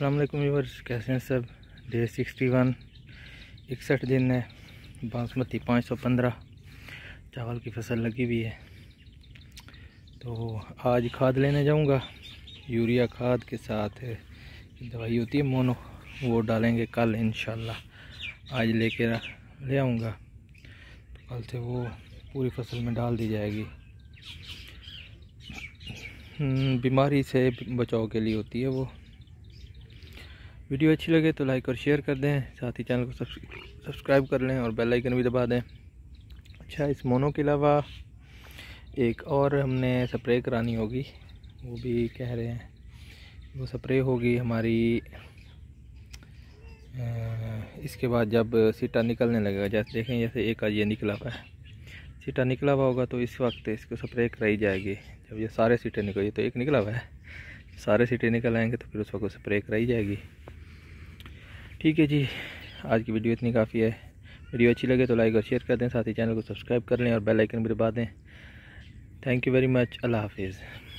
Aslam yours कैसे हैं सब डे सिक्सटी वन इकसठ दिन है बासमती पाँच सौ पंद्रह चावल की फसल लगी हुई है तो आज खाद लेने जाऊंगा यूरिया खाद के साथ दवाई होती है मोनो वो डालेंगे कल इन आज लेके ले आऊँगा तो कल से वो पूरी फसल में डाल दी जाएगी हम्म, बीमारी से बचाव के लिए होती है वो वीडियो अच्छी लगे तो लाइक और शेयर कर दें साथ ही चैनल को सब्सक्राइब कर लें और बेल आइकन भी दबा दें अच्छा इस मोनो के अलावा एक और हमने स्प्रे करानी होगी वो भी कह रहे हैं वो स्प्रे होगी हमारी इसके बाद जब सीटा निकलने लगेगा जैसे देखें जैसे एक आज ये निकला हुआ है सीटा निकला हुआ होगा तो इस वक्त इसको स्प्रे कराई जाएगी जब ये सारे सीटें निकल तो एक निकला हुआ है सारे सीटें निकल आएंगे तो फिर उस वक्त स्प्रे कराई जाएगी ठीक है जी आज की वीडियो इतनी काफ़ी है वीडियो अच्छी लगे तो लाइक और शेयर कर दें साथ ही चैनल को सब्सक्राइब कर लें और बेल आइकन भी दबा दें थैंक यू वेरी मच अल्लाह हाफिज़